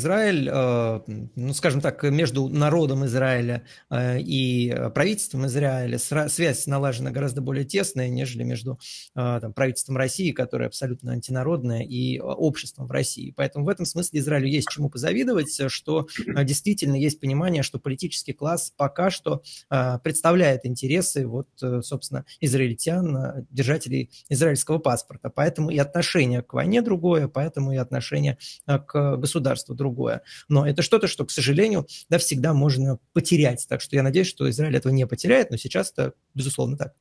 Израиль, э, ну, скажем так, между народом Израиля э, и правительством Израиля связь налажена гораздо более тесная, нежели между э, там, правительством России, которое абсолютно антинародное, и обществом в России. Поэтому в этом смысле Израилю есть чему позавидовать, что действительно есть понимание, что политический класс пока что представляет интересы, вот, собственно, израильтян, держателей израильского паспорта. Поэтому и отношение к войне другое, поэтому и отношение к государству другое другое. Но это что-то, что, к сожалению, да, всегда можно потерять. Так что я надеюсь, что Израиль этого не потеряет, но сейчас-то, безусловно, так.